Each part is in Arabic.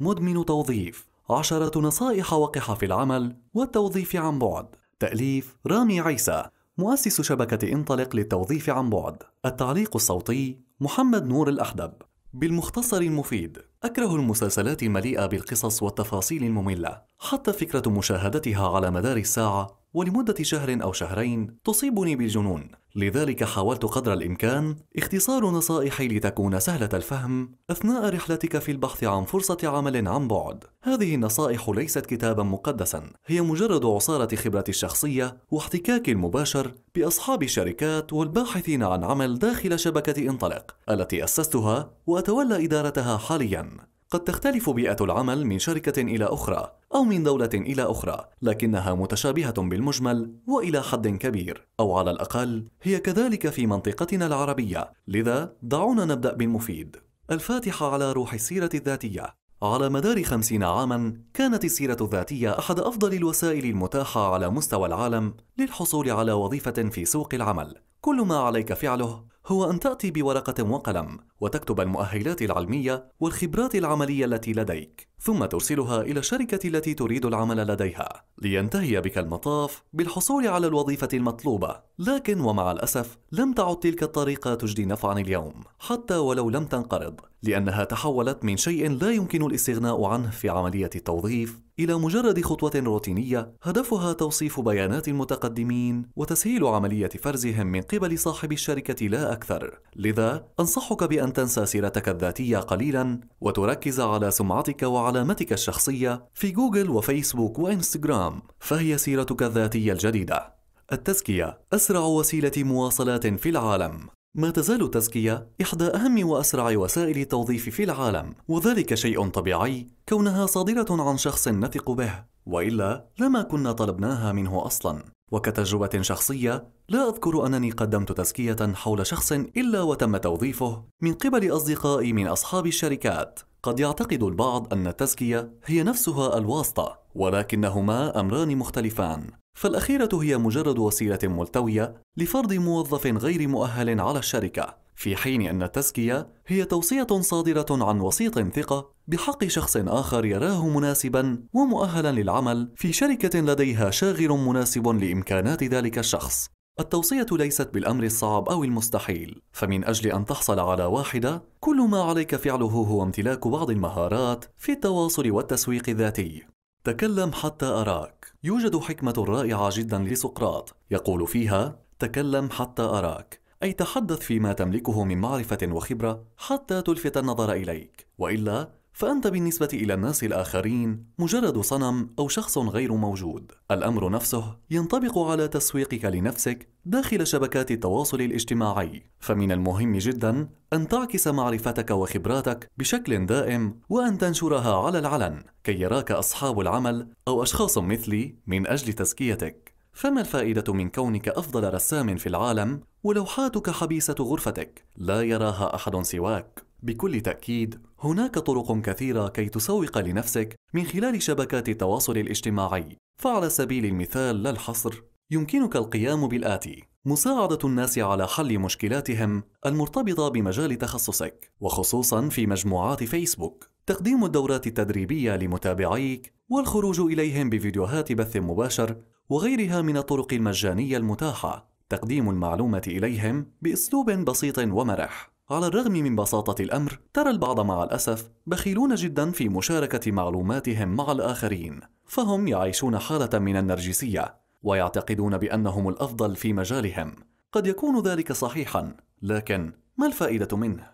مدمن توظيف عشرة نصائح وقحة في العمل والتوظيف عن بعد تأليف رامي عيسى مؤسس شبكة انطلق للتوظيف عن بعد التعليق الصوتي محمد نور الأحدب بالمختصر المفيد أكره المسلسلات المليئة بالقصص والتفاصيل المملة حتى فكرة مشاهدتها على مدار الساعة ولمدة شهر أو شهرين تصيبني بالجنون لذلك حاولت قدر الإمكان اختصار نصائحي لتكون سهلة الفهم أثناء رحلتك في البحث عن فرصة عمل عن بعد. هذه النصائح ليست كتابا مقدسا، هي مجرد عصارة خبرتي الشخصية واحتكاكي المباشر بأصحاب الشركات والباحثين عن عمل داخل شبكة انطلق التي أسستها وأتولى إدارتها حاليا. قد تختلف بيئة العمل من شركة إلى أخرى أو من دولة إلى أخرى، لكنها متشابهة بالمجمل وإلى حد كبير، أو على الأقل هي كذلك في منطقتنا العربية، لذا دعونا نبدأ بالمفيد. الفاتحة على روح السيرة الذاتية على مدار خمسين عاما كانت السيرة الذاتية أحد أفضل الوسائل المتاحة على مستوى العالم للحصول على وظيفة في سوق العمل كل ما عليك فعله هو أن تأتي بورقة وقلم وتكتب المؤهلات العلمية والخبرات العملية التي لديك ثم ترسلها إلى الشركة التي تريد العمل لديها لينتهي بك المطاف بالحصول على الوظيفة المطلوبة لكن ومع الأسف لم تعد تلك الطريقة تجدي نفعا اليوم حتى ولو لم تنقرض لأنها تحولت من شيء لا يمكن الاستغناء عنه في عملية التوظيف إلى مجرد خطوة روتينية هدفها توصيف بيانات المتقدمين وتسهيل عملية فرزهم من قبل صاحب الشركة لا أكثر لذا أنصحك بأن تنسى سيرتك الذاتية قليلا وتركز على سمعتك وعلامتك الشخصية في جوجل وفيسبوك وإنستغرام فهي سيرتك الذاتية الجديدة التزكية أسرع وسيلة مواصلات في العالم ما تزال التزكية إحدى أهم وأسرع وسائل التوظيف في العالم، وذلك شيء طبيعي كونها صادرة عن شخص نثق به، وإلا لما كنا طلبناها منه أصلاً. وكتجربة شخصية لا أذكر أنني قدمت تزكية حول شخص إلا وتم توظيفه من قبل أصدقائي من أصحاب الشركات. قد يعتقد البعض أن التزكية هي نفسها الواسطة، ولكنهما أمران مختلفان. فالأخيرة هي مجرد وسيلة ملتوية لفرض موظف غير مؤهل على الشركة، في حين أن التزكية هي توصية صادرة عن وسيط ثقة بحق شخص آخر يراه مناسبا ومؤهلا للعمل في شركة لديها شاغر مناسب لإمكانات ذلك الشخص. التوصية ليست بالأمر الصعب أو المستحيل، فمن أجل أن تحصل على واحدة، كل ما عليك فعله هو امتلاك بعض المهارات في التواصل والتسويق الذاتي. تكلم حتى أراك. يوجد حكمة رائعة جدا لسقراط يقول فيها تكلم حتى أراك أي تحدث فيما تملكه من معرفة وخبرة حتى تلفت النظر إليك وإلا فأنت بالنسبة إلى الناس الآخرين مجرد صنم أو شخص غير موجود. الأمر نفسه ينطبق على تسويقك لنفسك داخل شبكات التواصل الاجتماعي، فمن المهم جدا أن تعكس معرفتك وخبراتك بشكل دائم وأن تنشرها على العلن كي يراك أصحاب العمل أو أشخاص مثلي من أجل تزكيتك. فما الفائدة من كونك أفضل رسام في العالم ولوحاتك حبيسة غرفتك لا يراها أحد سواك؟ بكل تأكيد هناك طرق كثيرة كي تسوق لنفسك من خلال شبكات التواصل الاجتماعي فعلى سبيل المثال لا الحصر يمكنك القيام بالآتي مساعدة الناس على حل مشكلاتهم المرتبطة بمجال تخصصك وخصوصا في مجموعات فيسبوك تقديم الدورات التدريبية لمتابعيك والخروج إليهم بفيديوهات بث مباشر وغيرها من الطرق المجانية المتاحة تقديم المعلومة إليهم بأسلوب بسيط ومرح على الرغم من بساطة الأمر، ترى البعض مع الأسف بخيلون جدا في مشاركة معلوماتهم مع الآخرين، فهم يعيشون حالة من النرجسية، ويعتقدون بأنهم الأفضل في مجالهم. قد يكون ذلك صحيحا، لكن ما الفائدة منه؟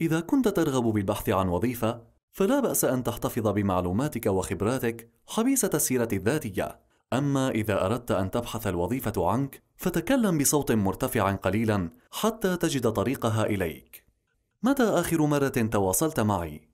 إذا كنت ترغب بالبحث عن وظيفة، فلا بأس أن تحتفظ بمعلوماتك وخبراتك حبيسة السيرة الذاتية. أما إذا أردت أن تبحث الوظيفة عنك، فتكلم بصوت مرتفع قليلا حتى تجد طريقها إليك متى آخر مرة تواصلت معي؟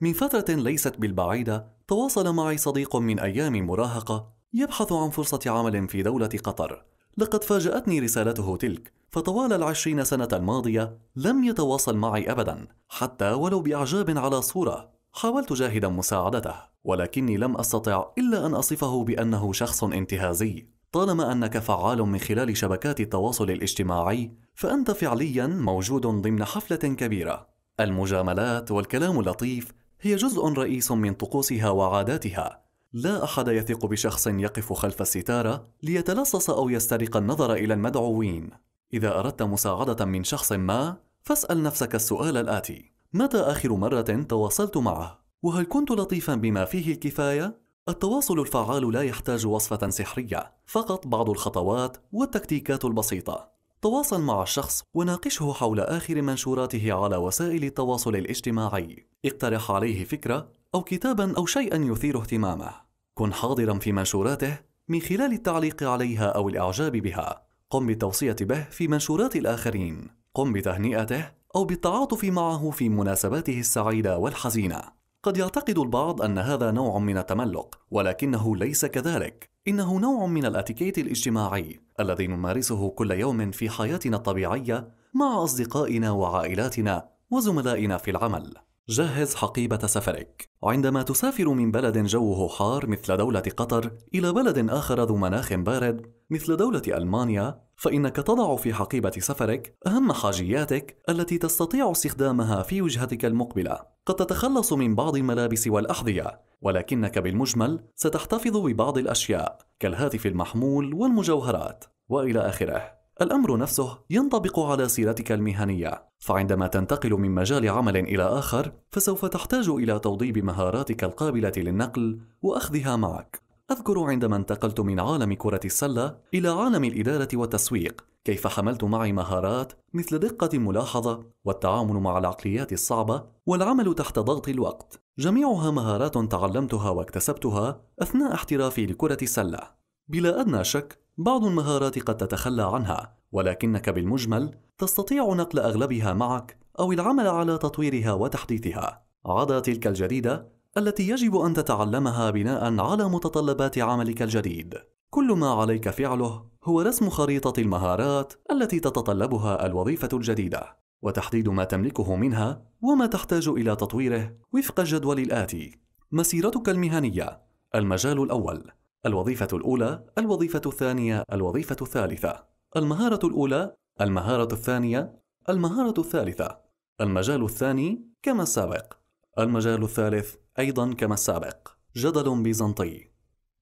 من فترة ليست بالبعيدة تواصل معي صديق من أيام المراهقة يبحث عن فرصة عمل في دولة قطر لقد فاجأتني رسالته تلك فطوال العشرين سنة الماضية لم يتواصل معي أبدا حتى ولو بإعجاب على صورة حاولت جاهدا مساعدته ولكني لم أستطع إلا أن أصفه بأنه شخص انتهازي طالما أنك فعال من خلال شبكات التواصل الاجتماعي فأنت فعليا موجود ضمن حفلة كبيرة المجاملات والكلام اللطيف هي جزء رئيس من طقوسها وعاداتها لا أحد يثق بشخص يقف خلف الستارة ليتلصص أو يسترق النظر إلى المدعوين إذا أردت مساعدة من شخص ما فاسأل نفسك السؤال الآتي متى آخر مرة تواصلت معه؟ وهل كنت لطيفا بما فيه الكفاية؟ التواصل الفعال لا يحتاج وصفة سحرية، فقط بعض الخطوات والتكتيكات البسيطة. تواصل مع الشخص وناقشه حول آخر منشوراته على وسائل التواصل الاجتماعي. اقترح عليه فكرة أو كتابا أو شيئا يثير اهتمامه. كن حاضرا في منشوراته من خلال التعليق عليها أو الإعجاب بها. قم بالتوصية به في منشورات الآخرين. قم بتهنئته أو بالتعاطف معه في مناسباته السعيدة والحزينة. قد يعتقد البعض أن هذا نوع من التملق، ولكنه ليس كذلك، إنه نوع من الأتيكيت الاجتماعي الذي نمارسه كل يوم في حياتنا الطبيعية مع أصدقائنا وعائلاتنا وزملائنا في العمل. جهز حقيبة سفرك. عندما تسافر من بلد جوه حار مثل دولة قطر إلى بلد آخر ذو مناخ بارد مثل دولة ألمانيا، فإنك تضع في حقيبة سفرك أهم حاجياتك التي تستطيع استخدامها في وجهتك المقبلة. قد تتخلص من بعض الملابس والأحذية، ولكنك بالمجمل ستحتفظ ببعض الأشياء كالهاتف المحمول والمجوهرات وإلى آخره. الأمر نفسه ينطبق على سيرتك المهنية فعندما تنتقل من مجال عمل إلى آخر فسوف تحتاج إلى توضيب مهاراتك القابلة للنقل وأخذها معك أذكر عندما انتقلت من عالم كرة السلة إلى عالم الإدارة والتسويق كيف حملت معي مهارات مثل دقة الملاحظة والتعامل مع العقليات الصعبة والعمل تحت ضغط الوقت جميعها مهارات تعلمتها واكتسبتها أثناء احترافي لكرة السلة بلا أدنى شك بعض المهارات قد تتخلى عنها ولكنك بالمجمل تستطيع نقل أغلبها معك أو العمل على تطويرها وتحديثها عدا تلك الجديدة التي يجب أن تتعلمها بناء على متطلبات عملك الجديد كل ما عليك فعله هو رسم خريطة المهارات التي تتطلبها الوظيفة الجديدة وتحديد ما تملكه منها وما تحتاج إلى تطويره وفق الجدول الآتي مسيرتك المهنية المجال الأول الوظيفة الأولى، الوظيفة الثانية، الوظيفة الثالثة. المهارة الأولى، المهارة الثانية، المهارة الثالثة. المجال الثاني كما السابق. المجال الثالث أيضا كما السابق. جدل بيزنطي.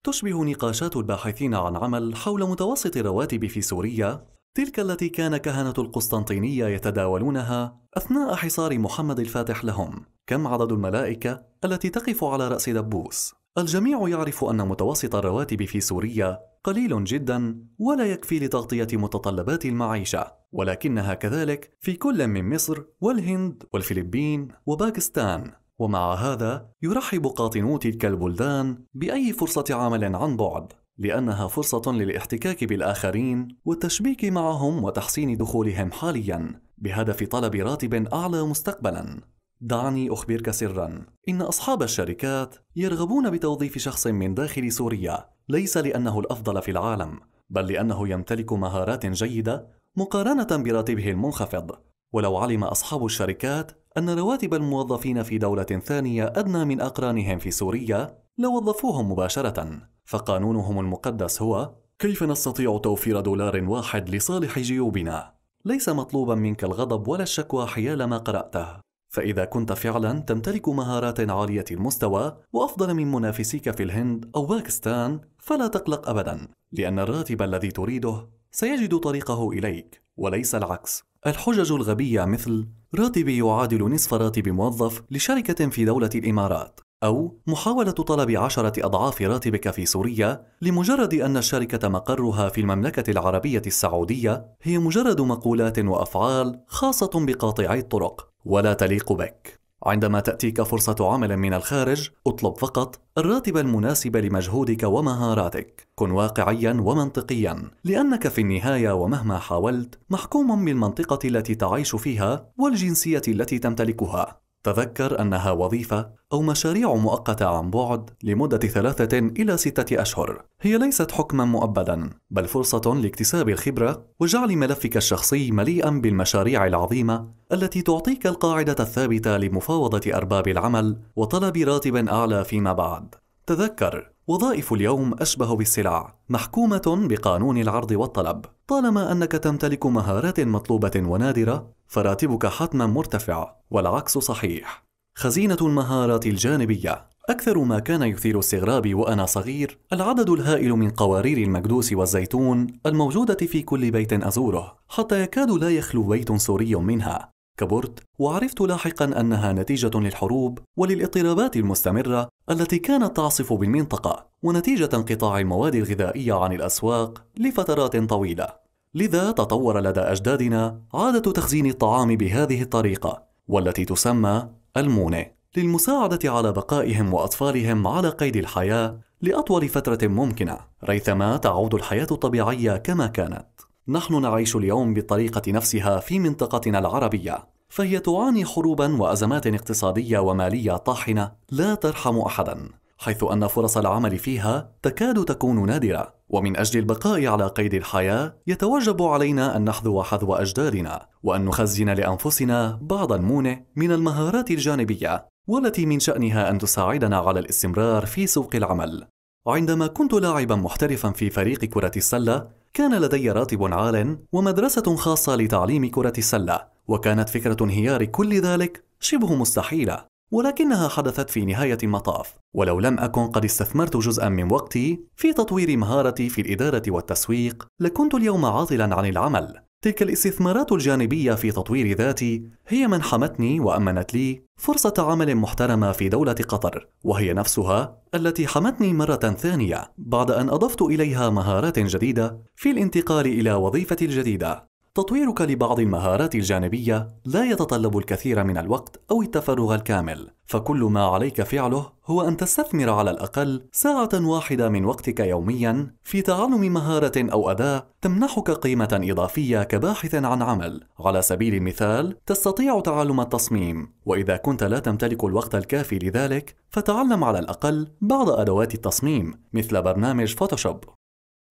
تشبه نقاشات الباحثين عن عمل حول متوسط الرواتب في سوريا تلك التي كان كهنة القسطنطينية يتداولونها أثناء حصار محمد الفاتح لهم. كم عدد الملائكة التي تقف على رأس دبوس؟ الجميع يعرف أن متوسط الرواتب في سوريا قليل جدا ولا يكفي لتغطية متطلبات المعيشة ولكنها كذلك في كل من مصر والهند والفلبين وباكستان ومع هذا يرحب قاطنو تلك البلدان بأي فرصة عمل عن بعد لأنها فرصة للاحتكاك بالآخرين والتشبيك معهم وتحسين دخولهم حاليا بهدف طلب راتب أعلى مستقبلا دعني أخبرك سرا إن أصحاب الشركات يرغبون بتوظيف شخص من داخل سوريا ليس لأنه الأفضل في العالم بل لأنه يمتلك مهارات جيدة مقارنة براتبه المنخفض ولو علم أصحاب الشركات أن رواتب الموظفين في دولة ثانية أدنى من أقرانهم في سوريا لوظفوهم مباشرة فقانونهم المقدس هو كيف نستطيع توفير دولار واحد لصالح جيوبنا؟ ليس مطلوبا منك الغضب ولا الشكوى حيال ما قرأته فإذا كنت فعلا تمتلك مهارات عالية المستوى وأفضل من منافسيك في الهند أو باكستان فلا تقلق أبدا لأن الراتب الذي تريده سيجد طريقه إليك وليس العكس الحجج الغبية مثل راتبي يعادل نصف راتب موظف لشركة في دولة الإمارات أو محاولة طلب عشرة أضعاف راتبك في سوريا لمجرد أن الشركة مقرها في المملكة العربية السعودية هي مجرد مقولات وأفعال خاصة بقاطعي الطرق ولا تليق بك عندما تأتيك فرصة عمل من الخارج اطلب فقط الراتب المناسب لمجهودك ومهاراتك كن واقعيا ومنطقيا لأنك في النهاية ومهما حاولت محكوم بالمنطقة التي تعيش فيها والجنسية التي تمتلكها تذكر أنها وظيفة أو مشاريع مؤقتة عن بعد لمدة ثلاثة إلى ستة أشهر. هي ليست حكما مؤبدا، بل فرصة لاكتساب الخبرة وجعل ملفك الشخصي مليئا بالمشاريع العظيمة التي تعطيك القاعدة الثابتة لمفاوضة أرباب العمل وطلب راتب أعلى فيما بعد. تذكر وظائف اليوم أشبه بالسلع، محكومة بقانون العرض والطلب. طالما أنك تمتلك مهارات مطلوبة ونادرة، فراتبك حتما مرتفع والعكس صحيح خزينة المهارات الجانبية أكثر ما كان يثير استغرابي وأنا صغير العدد الهائل من قوارير المكدوس والزيتون الموجودة في كل بيت أزوره حتى يكاد لا يخلو بيت سوري منها كبرت وعرفت لاحقا أنها نتيجة للحروب وللاضطرابات المستمرة التي كانت تعصف بالمنطقة ونتيجة انقطاع المواد الغذائية عن الأسواق لفترات طويلة لذا تطور لدى أجدادنا عادة تخزين الطعام بهذه الطريقة والتي تسمى المونة للمساعدة على بقائهم وأطفالهم على قيد الحياة لأطول فترة ممكنة ريثما تعود الحياة الطبيعية كما كانت نحن نعيش اليوم بالطريقة نفسها في منطقتنا العربية فهي تعاني حروبا وأزمات اقتصادية ومالية طاحنة لا ترحم أحدا حيث أن فرص العمل فيها تكاد تكون نادرة ومن أجل البقاء على قيد الحياة يتوجب علينا أن نحذو حذو أجدادنا وأن نخزن لأنفسنا بعض المونة من المهارات الجانبية والتي من شأنها أن تساعدنا على الاستمرار في سوق العمل عندما كنت لاعبا محترفا في فريق كرة السلة كان لدي راتب عال ومدرسة خاصة لتعليم كرة السلة وكانت فكرة انهيار كل ذلك شبه مستحيلة ولكنها حدثت في نهاية المطاف ولو لم أكن قد استثمرت جزءا من وقتي في تطوير مهارتي في الإدارة والتسويق لكنت اليوم عاطلا عن العمل تلك الاستثمارات الجانبية في تطوير ذاتي هي من حمتني وأمنت لي فرصة عمل محترمة في دولة قطر، وهي نفسها التي حمتني مرة ثانية بعد أن أضفت إليها مهارات جديدة في الانتقال إلى وظيفتي الجديدة، تطويرك لبعض المهارات الجانبية لا يتطلب الكثير من الوقت أو التفرغ الكامل، فكل ما عليك فعله هو أن تستثمر على الأقل ساعة واحدة من وقتك يومياً في تعلم مهارة أو أداة تمنحك قيمة إضافية كباحث عن عمل. على سبيل المثال، تستطيع تعلم التصميم، وإذا كنت لا تمتلك الوقت الكافي لذلك، فتعلم على الأقل بعض أدوات التصميم مثل برنامج فوتوشوب.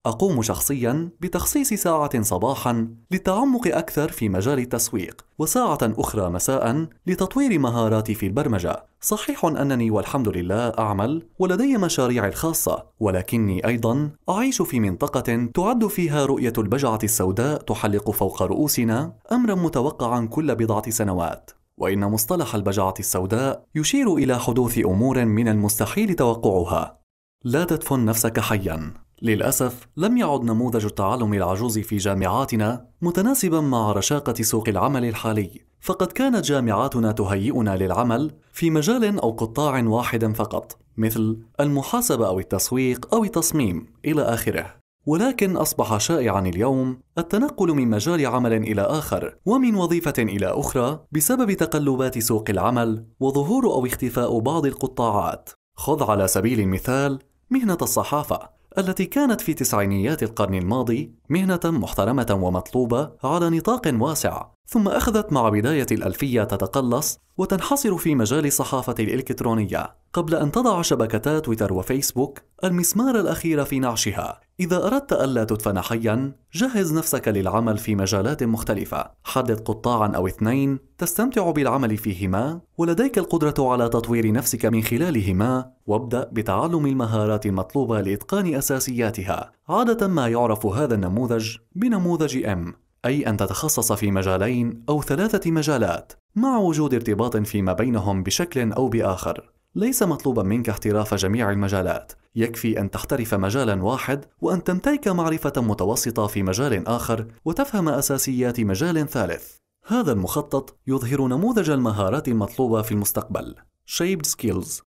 أقوم شخصيا بتخصيص ساعة صباحا للتعمق أكثر في مجال التسويق وساعة أخرى مساء لتطوير مهاراتي في البرمجة صحيح أنني والحمد لله أعمل ولدي مشاريعي الخاصة ولكني أيضا أعيش في منطقة تعد فيها رؤية البجعة السوداء تحلق فوق رؤوسنا أمرا متوقعا كل بضعة سنوات وإن مصطلح البجعة السوداء يشير إلى حدوث أمور من المستحيل توقعها لا تدفن نفسك حيا للأسف لم يعد نموذج التعلم العجوز في جامعاتنا متناسبا مع رشاقة سوق العمل الحالي فقد كانت جامعاتنا تهيئنا للعمل في مجال أو قطاع واحد فقط مثل المحاسبة أو التسويق أو التصميم إلى آخره ولكن أصبح شائعا اليوم التنقل من مجال عمل إلى آخر ومن وظيفة إلى أخرى بسبب تقلبات سوق العمل وظهور أو اختفاء بعض القطاعات خذ على سبيل المثال مهنة الصحافة التي كانت في تسعينيات القرن الماضي مهنة محترمة ومطلوبة على نطاق واسع ثم أخذت مع بداية الألفية تتقلص وتنحصر في مجال الصحافة الإلكترونية قبل أن تضع شبكتا تويتر وفيسبوك المسمار الأخير في نعشها إذا أردت ألا تدفن حيا جهز نفسك للعمل في مجالات مختلفة حدد قطاعا أو اثنين تستمتع بالعمل فيهما ولديك القدرة على تطوير نفسك من خلالهما وابدأ بتعلم المهارات المطلوبة لإتقان أساسياتها عادة ما يعرف هذا النموذج بنموذج M أي أن تتخصص في مجالين أو ثلاثة مجالات مع وجود ارتباط فيما بينهم بشكل أو بآخر. ليس مطلوبا منك احتراف جميع المجالات، يكفي أن تحترف مجالا واحد وأن تمتلك معرفة متوسطة في مجال آخر وتفهم أساسيات مجال ثالث. هذا المخطط يظهر نموذج المهارات المطلوبة في المستقبل. Shaped Skills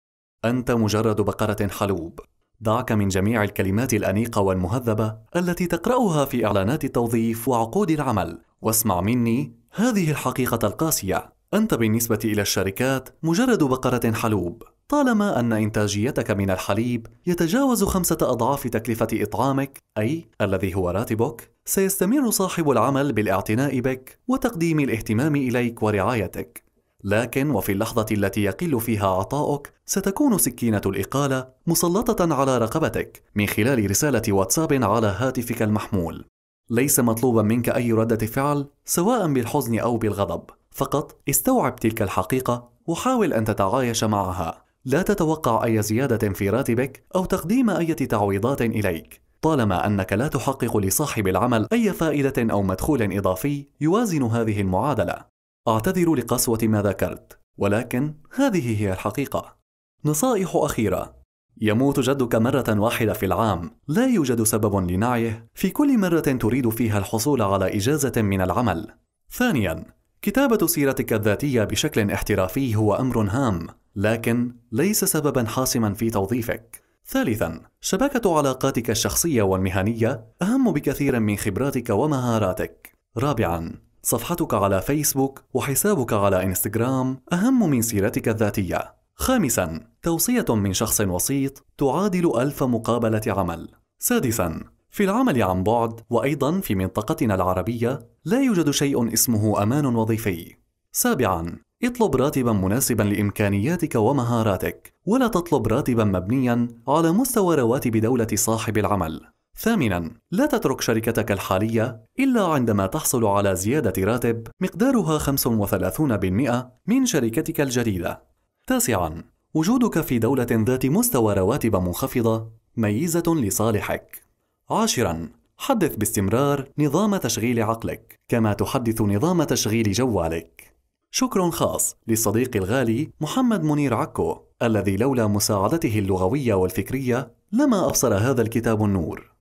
أنت مجرد بقرة حلوب دعك من جميع الكلمات الأنيقة والمهذبة التي تقرأها في إعلانات التوظيف وعقود العمل، واسمع مني هذه الحقيقة القاسية: أنت بالنسبة إلى الشركات مجرد بقرة حلوب، طالما أن إنتاجيتك من الحليب يتجاوز خمسة أضعاف تكلفة إطعامك، أي الذي هو راتبك، سيستمر صاحب العمل بالاعتناء بك وتقديم الاهتمام إليك ورعايتك. لكن وفي اللحظة التي يقل فيها عطاؤك ستكون سكينة الإقالة مسلطة على رقبتك من خلال رسالة واتساب على هاتفك المحمول. ليس مطلوبا منك أي ردة فعل سواء بالحزن أو بالغضب، فقط استوعب تلك الحقيقة وحاول أن تتعايش معها. لا تتوقع أي زيادة في راتبك أو تقديم أي تعويضات إليك، طالما أنك لا تحقق لصاحب العمل أي فائدة أو مدخول إضافي يوازن هذه المعادلة. أعتذر لقسوة ما ذكرت ولكن هذه هي الحقيقة نصائح أخيرة يموت جدك مرة واحدة في العام لا يوجد سبب لنعيه في كل مرة تريد فيها الحصول على إجازة من العمل ثانياً كتابة سيرتك الذاتية بشكل احترافي هو أمر هام لكن ليس سببا حاسما في توظيفك ثالثا شبكة علاقاتك الشخصية والمهنية أهم بكثير من خبراتك ومهاراتك رابعا صفحتك على فيسبوك وحسابك على انستغرام أهم من سيرتك الذاتية. خامساً: توصية من شخص وسيط تعادل ألف مقابلة عمل. سادساً: في العمل عن بعد وأيضاً في منطقتنا العربية لا يوجد شيء اسمه أمان وظيفي. سابعاً: اطلب راتبا مناسبا لامكانياتك ومهاراتك ولا تطلب راتبا مبنيا على مستوى رواتب دوله صاحب العمل ثامنا لا تترك شركتك الحالية إلا عندما تحصل على زيادة راتب مقدارها 35% من شركتك الجديدة تاسعا وجودك في دولة ذات مستوى رواتب منخفضة ميزة لصالحك عاشرا حدث باستمرار نظام تشغيل عقلك كما تحدث نظام تشغيل جوالك شكر خاص للصديق الغالي محمد منير عكو الذي لولا مساعدته اللغوية والفكرية لما أبصر هذا الكتاب النور